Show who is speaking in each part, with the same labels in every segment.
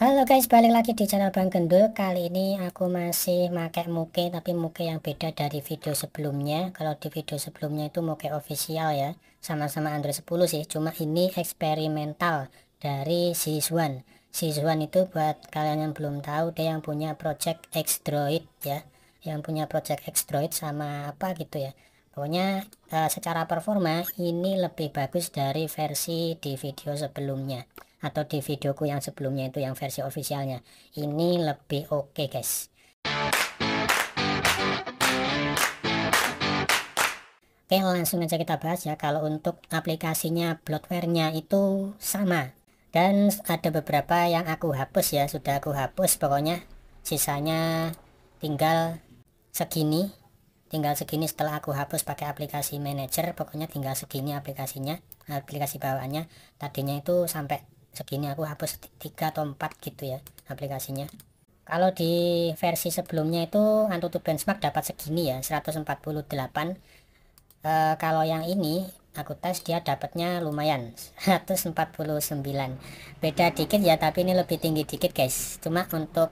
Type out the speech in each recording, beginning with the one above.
Speaker 1: Halo guys, balik lagi di channel Bang Gendul. Kali ini aku masih pakai muke tapi muke yang beda dari video sebelumnya. Kalau di video sebelumnya itu muke official ya. Sama-sama Android 10 sih, cuma ini eksperimental dari Siswan. Siswan itu buat kalian yang belum tahu dia yang punya project Xdroid ya. Yang punya project Xdroid sama apa gitu ya. Pokoknya uh, secara performa ini lebih bagus dari versi di video sebelumnya atau di videoku yang sebelumnya itu yang versi ofisialnya ini lebih oke okay, guys Oke langsung aja kita bahas ya kalau untuk aplikasinya bloatware-nya itu sama dan ada beberapa yang aku hapus ya sudah aku hapus pokoknya sisanya tinggal segini tinggal segini setelah aku hapus pakai aplikasi manager pokoknya tinggal segini aplikasinya aplikasi bawaannya tadinya itu sampai segini aku hapus tiga atau empat gitu ya aplikasinya kalau di versi sebelumnya itu Antutu Benchmark dapat segini ya 148 e, eh, kalau yang ini aku tes dia dapatnya lumayan 149 beda dikit ya tapi ini lebih tinggi dikit guys cuma untuk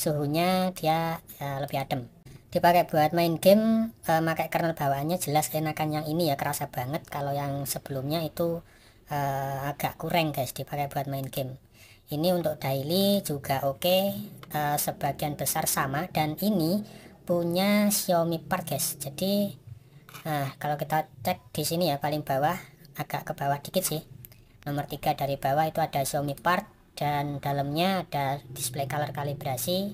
Speaker 1: suhunya dia e, lebih adem dipakai buat main game e, pakai kernel bawaannya jelas enakan yang ini ya kerasa banget kalau yang sebelumnya itu uh, agak kurang guys dipakai buat main game ini untuk daily juga oke okay. uh, eh, sebagian besar sama dan ini punya Xiaomi Park guys jadi nah kalau kita cek di sini ya paling bawah agak ke bawah dikit sih nomor tiga dari bawah itu ada Xiaomi Park dan dalamnya ada display color kalibrasi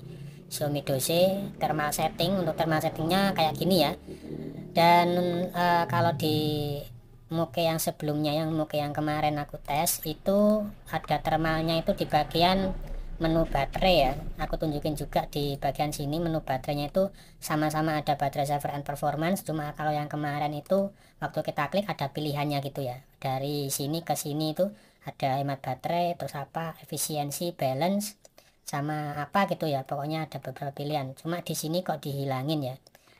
Speaker 1: Xiaomi Dose thermal setting untuk thermal settingnya kayak gini ya dan uh, kalau di muke yang sebelumnya yang muke yang kemarin aku tes itu ada termalnya itu di bagian menu baterai ya aku tunjukin juga di bagian sini menu baterainya itu sama-sama ada baterai server and performance cuma kalau yang kemarin itu waktu kita klik ada pilihannya gitu ya dari sini ke sini itu ada hemat baterai terus apa efisiensi balance sama apa gitu ya pokoknya ada beberapa pilihan cuma di sini kok dihilangin ya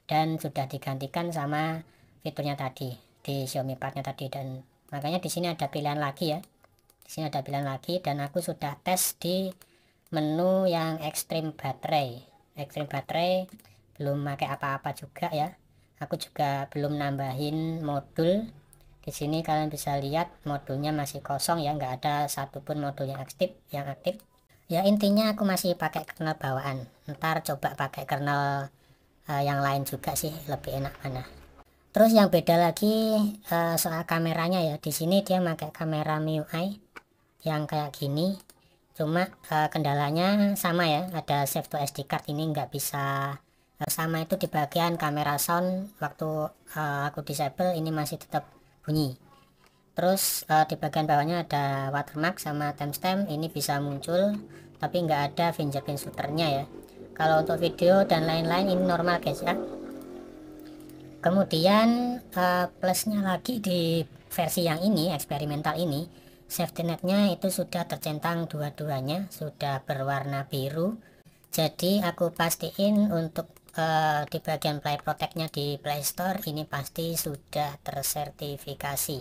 Speaker 1: dan sudah digantikan sama fiturnya tadi di Xiaomi Partnya tadi dan makanya di sini ada pilihan lagi ya di sini ada pilihan lagi dan aku sudah tes di menu yang ekstrim baterai ekstrim baterai belum pakai apa-apa juga ya aku juga belum nambahin modul di sini kalian bisa lihat modulnya masih kosong ya nggak ada satupun modul yang aktif yang aktif ya intinya aku masih pakai kernel bawaan ntar coba pakai kernel uh, yang lain juga sih lebih enak mana Terus yang beda lagi uh, soal kameranya ya. Di sini dia pakai kamera MIUI yang kayak gini. Cuma uh, kendalanya sama ya. Ada save to SD card ini nggak bisa uh, sama itu di bagian kamera sound waktu uh, aku disable ini masih tetap bunyi. Terus uh, di bagian bawahnya ada watermark sama timestamp ini bisa muncul tapi nggak ada fingerprint shooternya ya. Kalau untuk video dan lain-lain ini normal guys ya kemudian uh, plusnya lagi di versi yang ini eksperimental ini safety netnya itu sudah tercentang dua-duanya sudah berwarna biru jadi aku pastiin untuk uh, di bagian play protectnya di Play Store ini pasti sudah tersertifikasi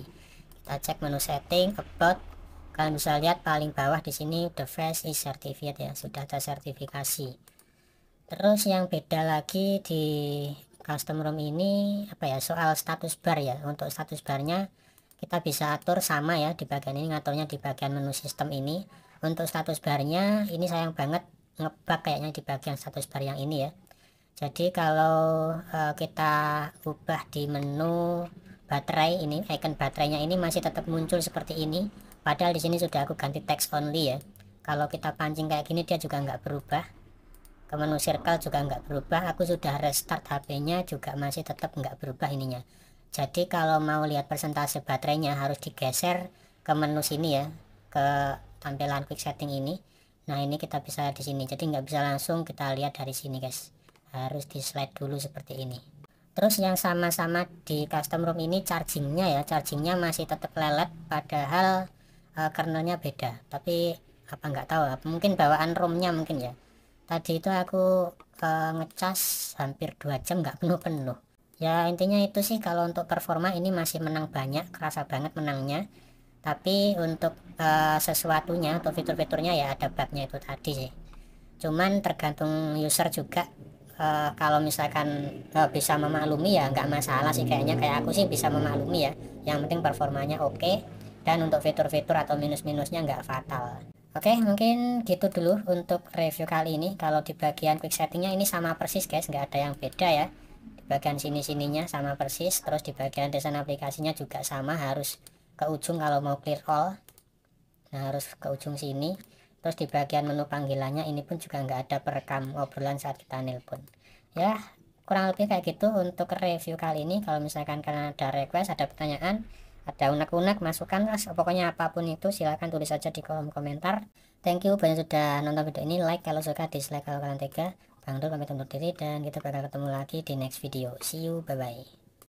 Speaker 1: kita cek menu setting about kalian bisa lihat paling bawah di sini device is certificate ya sudah tersertifikasi terus yang beda lagi di custom room ini apa ya soal status bar ya untuk status barnya kita bisa atur sama ya di bagian ini ngaturnya di bagian menu sistem ini untuk status barnya ini sayang banget ngebug kayaknya di bagian status bar yang ini ya jadi kalau uh, kita ubah di menu baterai ini icon baterainya ini masih tetap muncul seperti ini padahal di sini sudah aku ganti text only ya kalau kita pancing kayak gini dia juga nggak berubah ke menu circle juga nggak berubah aku sudah restart HP-nya juga masih tetap nggak berubah ininya jadi kalau mau lihat persentase baterainya harus digeser ke menu sini ya ke tampilan quick setting ini nah ini kita bisa di sini jadi nggak bisa langsung kita lihat dari sini guys harus di slide dulu seperti ini terus yang sama-sama di custom room ini chargingnya ya chargingnya masih tetap lelet padahal uh, kernelnya beda tapi apa nggak tahu mungkin bawaan romnya mungkin ya tadi itu aku uh, ngecas hampir dua jam nggak penuh-penuh ya intinya itu sih kalau untuk performa ini masih menang banyak kerasa banget menangnya tapi untuk uh, sesuatunya atau fitur-fiturnya ya ada bugnya itu tadi sih cuman tergantung user juga uh, kalau misalkan uh, bisa memaklumi ya nggak masalah sih kayaknya kayak aku sih bisa memaklumi ya yang penting performanya oke okay, dan untuk fitur-fitur atau minus-minusnya nggak fatal Oke mungkin gitu dulu untuk review kali ini kalau di bagian quick settingnya ini sama persis guys nggak ada yang beda ya di bagian sini-sininya sama persis terus di bagian desain aplikasinya juga sama harus ke ujung kalau mau clear all nah harus ke ujung sini terus di bagian menu panggilannya ini pun juga nggak ada perekam obrolan saat kita nelpon ya kurang lebih kayak gitu untuk review kali ini kalau misalkan karena ada request ada pertanyaan ada unek-unek masukan pokoknya apapun itu silahkan tulis aja di kolom komentar thank you banyak sudah nonton video ini like kalau suka dislike kalau kalian tega Bang pamit untuk diri dan kita bakal ketemu lagi di next video see you bye bye